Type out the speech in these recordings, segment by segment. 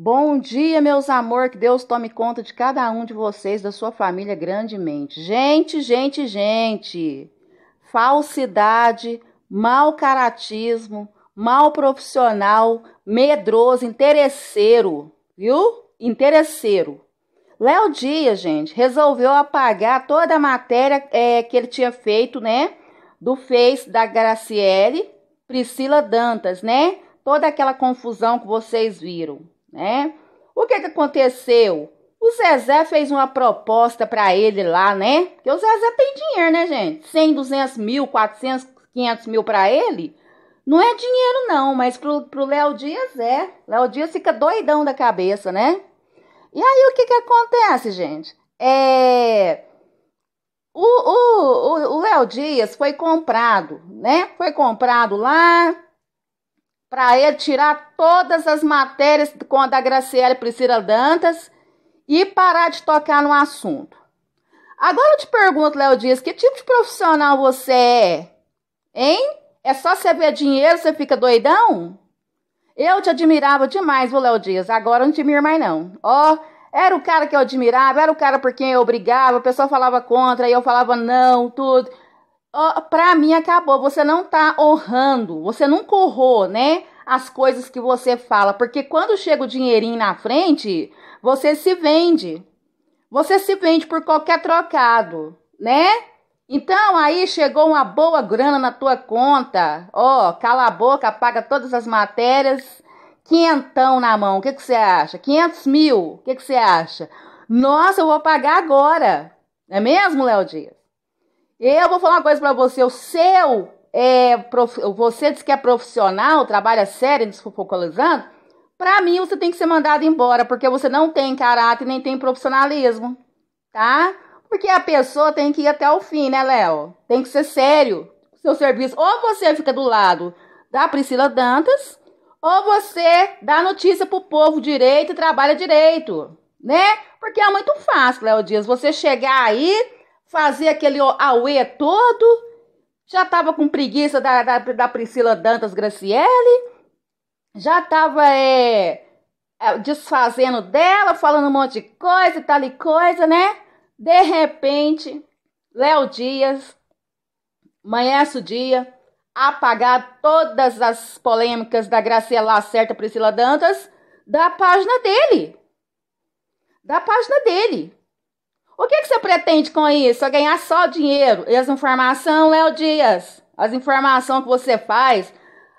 Bom dia, meus amor, que Deus tome conta de cada um de vocês, da sua família grandemente. Gente, gente, gente. Falsidade, mau caratismo, mau profissional, medroso, interesseiro, viu? Interesseiro. Léo Dias, gente, resolveu apagar toda a matéria é, que ele tinha feito, né? Do Face da Graciele, Priscila Dantas, né? Toda aquela confusão que vocês viram né? O que, é que aconteceu? O Zezé fez uma proposta para ele lá, né? Porque o Zezé tem dinheiro, né, gente? 100, 200 mil, 400, 500 mil para ele. Não é dinheiro, não, mas pro, pro Léo Dias é. Léo Dias fica doidão da cabeça, né? E aí o que que acontece, gente? É. O Léo Dias foi comprado, né? Foi comprado lá para ele tirar todas as matérias com a da Graciela Priscila Dantas e parar de tocar no assunto. Agora eu te pergunto, Léo Dias, que tipo de profissional você é? Hein? É só você ver dinheiro, você fica doidão? Eu te admirava demais, Léo Dias? Agora eu não te admiro mais, não. Ó, oh, era o cara que eu admirava, era o cara por quem eu brigava, a pessoa falava contra, e eu falava não, tudo para mim acabou. Você não tá honrando, você nunca honrou, né? As coisas que você fala, porque quando chega o dinheirinho na frente, você se vende. Você se vende por qualquer trocado, né? Então aí chegou uma boa grana na tua conta. Ó, oh, cala a boca, paga todas as matérias. Quinhentão na mão, o que, que você acha? 500 mil, o que, que você acha? Nossa, eu vou pagar agora. é mesmo, Léo Dias? Eu vou falar uma coisa para você, o seu é, prof... você diz que é profissional, trabalha sério, desfocalizando, para mim você tem que ser mandado embora, porque você não tem caráter nem tem profissionalismo, tá? Porque a pessoa tem que ir até o fim, né, Léo? Tem que ser sério seu serviço. Ou você fica do lado da Priscila Dantas, ou você dá notícia pro povo direito e trabalha direito, né? Porque é muito fácil, Léo Dias, você chegar aí fazer aquele auê todo. Já estava com preguiça da, da, da, Priscila Dantas Graciele. Já estava é, é, desfazendo dela, falando um monte de coisa e tal e coisa, né? De repente, Léo Dias, amanhece o dia, apagar todas as polêmicas da Graciela certa Priscila Dantas da página dele. Da página dele. O que, que você pretende com isso? É ganhar só dinheiro. E as informações, Léo Dias, as informações que você faz.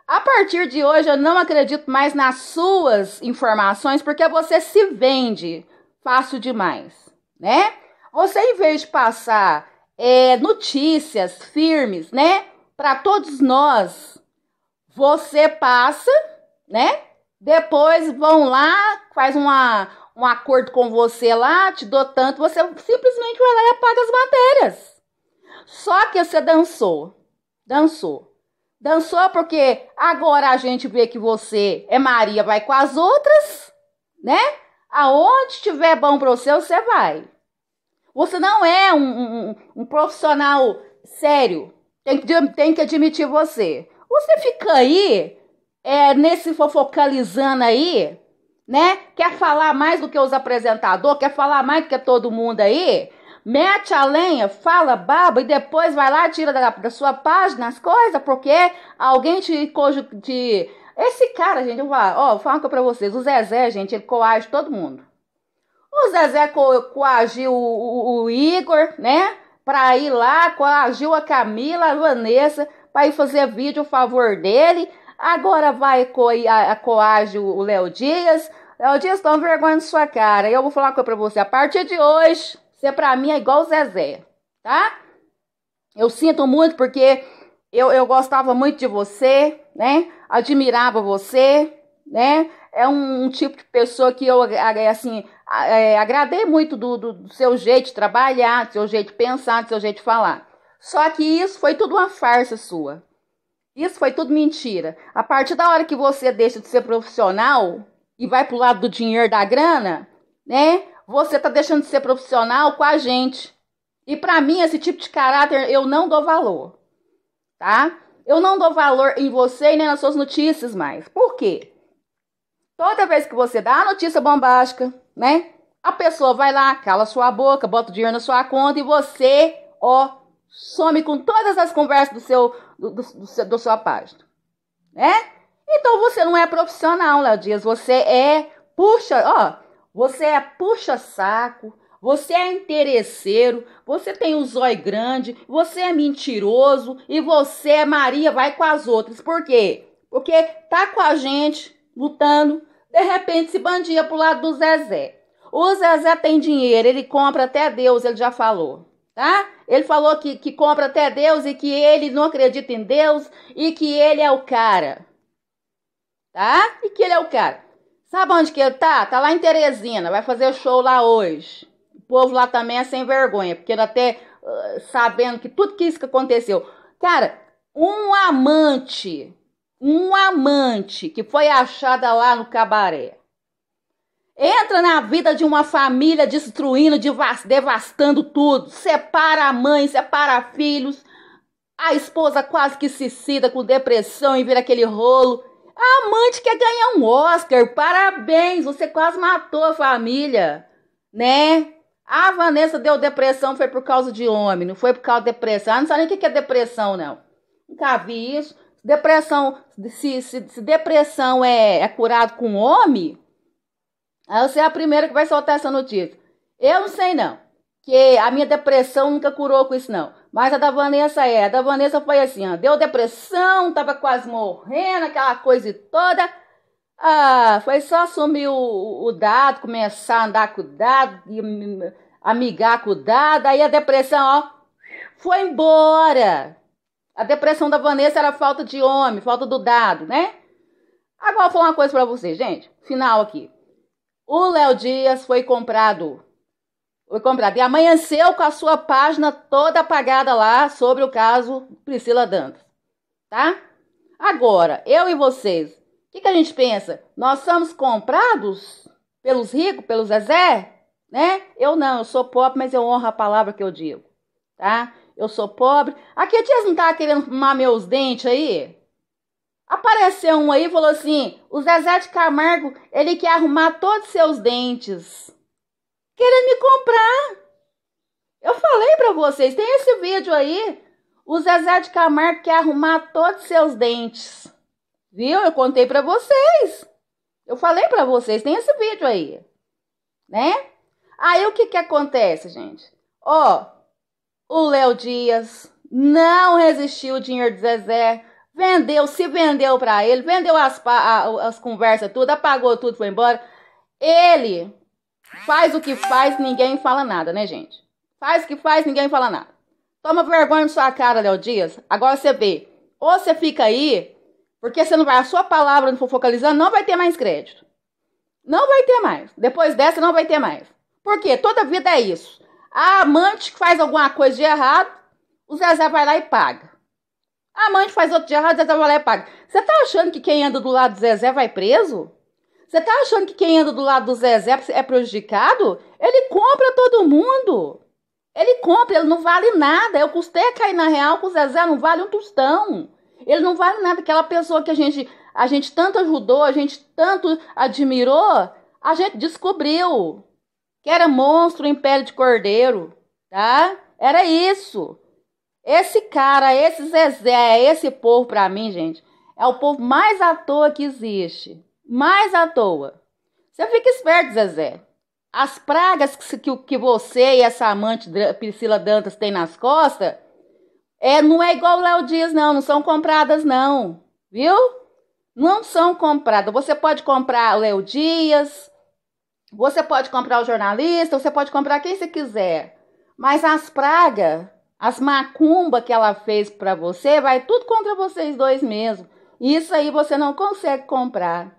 A partir de hoje, eu não acredito mais nas suas informações, porque você se vende fácil demais, né? Você, em vez de passar é, notícias firmes, né, para todos nós, você passa, né? Depois vão lá, faz uma, um acordo com você lá, te dou tanto, você simplesmente vai lá e apaga as matérias. Só que você dançou. Dançou. Dançou porque agora a gente vê que você é Maria, vai com as outras, né? Aonde tiver bom para você, você vai. Você não é um, um, um profissional sério. Tem, tem que admitir você. Você fica aí, é, nesse fofocalizando aí, né? Quer falar mais do que os apresentadores, quer falar mais do que todo mundo aí? Mete a lenha, fala baba e depois vai lá, tira da, da sua página as coisas, porque alguém te, de esse cara, gente, eu vou falar, ó, vou falar uma coisa pra vocês. O Zezé, gente, ele coage todo mundo. O Zezé co coagiu o, o, o, Igor, né? Pra ir lá, coagiu a Camila, a Vanessa, pra ir fazer vídeo a favor dele. Agora vai co a, a o Léo Dias. Eu disse, estão vergonha na sua cara. E eu vou falar uma coisa pra você. A partir de hoje, você pra mim é igual o Zezé, tá? Eu sinto muito porque eu, eu gostava muito de você, né? Admirava você, né? É um, um tipo de pessoa que eu, é, assim, é, agradei muito do, do, do seu jeito de trabalhar, do seu jeito de pensar, do seu jeito de falar. Só que isso foi tudo uma farsa sua. Isso foi tudo mentira. A partir da hora que você deixa de ser profissional, e vai pro lado do dinheiro da grana, né? Você tá deixando de ser profissional com a gente. E para mim esse tipo de caráter eu não dou valor, tá? Eu não dou valor em você e nem nas suas notícias mais. Por quê? Toda vez que você dá a notícia bombástica, né? A pessoa vai lá, cala sua boca, bota o dinheiro na sua conta e você, ó, some com todas as conversas do seu, do, do, do, do sua página, né? Então você não é profissional, Léo Dias. Você é puxa, ó, você é puxa-saco, você é interesseiro, você tem o um zóio grande, você é mentiroso e você, é Maria, vai com as outras. Por quê? Porque tá com a gente lutando, de repente se bandia pro lado do Zezé. O Zezé tem dinheiro, ele compra até Deus, ele já falou, tá? Ele falou que, que compra até Deus e que ele não acredita em Deus e que ele é o cara tá? E que ele é o cara. Sabe onde que ele tá? Tá lá em Teresina, vai fazer show lá hoje. O povo lá também é sem vergonha, porque ele até uh, sabendo que tudo que isso que aconteceu. Cara, um amante, um amante que foi achada lá no cabaré. Entra na vida de uma família destruindo, devastando tudo. Separa a mãe, separa filhos. A esposa quase que se cida com depressão e vira aquele rolo. A amante quer ganhar um Oscar. Parabéns, você quase matou a família, né? A Vanessa deu depressão, foi por causa de homem, não foi por causa de depressão. Ela não sabe nem o que é depressão, não. Nunca vi isso. Depressão, se, se, se depressão é, é curado com homem, aí você é a primeira que vai soltar essa notícia. Eu não sei, não. Que a minha depressão nunca curou com isso, não. Mas a da Vanessa é, a da Vanessa foi assim, ó, deu depressão, tava quase morrendo, aquela coisa toda. Ah, foi só assumir o, o dado, começar a andar com o dado, hum, amigar com o dado, aí a depressão, ó, foi embora. A depressão da Vanessa era falta de homem, falta do dado, né? Agora vou falar uma coisa para vocês, gente. Final aqui. O Léo Dias foi comprado foi comprado. E amanheceu com a sua página toda apagada lá sobre o caso Priscila Dantas. Tá? Agora, eu e vocês, o que, que a gente pensa? Nós somos comprados pelos ricos, pelos Zezé? Né? Eu não, eu sou pobre, mas eu honro a palavra que eu digo. Tá? Eu sou pobre. Aqui a tia não tá querendo fumar meus dentes aí? Apareceu um aí e falou assim: o Zezé de Camargo, ele quer arrumar todos os seus dentes querendo me comprar. Eu falei para vocês, tem esse vídeo aí. O Zezé de Camargo quer arrumar todos seus dentes. Viu? Eu contei para vocês. Eu falei para vocês, tem esse vídeo aí. Né? Aí o que que acontece, gente? Ó, o Léo Dias não resistiu o dinheiro de Zezé. Vendeu, se vendeu para ele, vendeu as, as conversas tudo, apagou tudo, foi embora. Ele Faz o que faz, ninguém fala nada, né, gente? Faz o que faz, ninguém fala nada. Toma vergonha na sua cara, Léo Dias. Agora você vê. Ou você fica aí, porque você não vai, a sua palavra não for focalizando, não vai ter mais crédito. Não vai ter mais. Depois dessa, não vai ter mais. Por quê? Toda vida é isso. A amante que faz alguma coisa de errado, o Zezé vai lá e paga. A amante faz outro de errado, o Zezé vai lá e paga. Você tá achando que quem anda do lado do Zezé vai preso? Você tá achando que quem anda do lado do Zezé é, é prejudicado? Ele compra todo mundo. Ele compra, ele não vale nada. Eu custei a cair na real com o Zezé, não vale um tostão. Ele não vale nada. Aquela pessoa que a gente, a gente tanto ajudou, a gente tanto admirou, a gente descobriu que era monstro em pele de cordeiro, tá? Era isso. Esse cara, esse Zezé, esse povo pra mim, gente, é o povo mais à toa que existe mais à toa. Você fica esperto, Zezé. As pragas que, que você e essa amante Priscila Dantas têm nas costas é, não é igual o Léo Dias, não. Não são compradas, não. Viu? Não são compradas. Você pode comprar o Léo Dias, você pode comprar o jornalista, você pode comprar quem você quiser. Mas as pragas, as macumba que ela fez para você, vai tudo contra vocês dois mesmo. Isso aí você não consegue comprar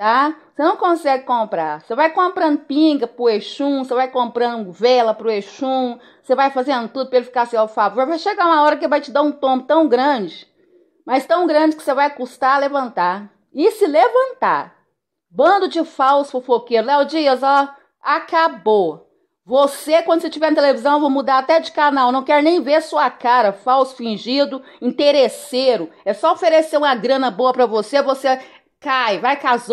tá? Você não consegue comprar. Você vai comprando pinga pro Exum, você vai comprando vela pro Exum, você vai fazendo tudo para ele ficar seu favor. Vai chegar uma hora que vai te dar um tom tão grande, mas tão grande que você vai custar levantar. E se levantar, bando de falso fofoqueiro. Léo Dias, ó, acabou. Você, quando você estiver na televisão, eu vou mudar até de canal. Não quero nem ver sua cara, falso, fingido, interesseiro. É só oferecer uma grana boa para você, você cai, vai casou.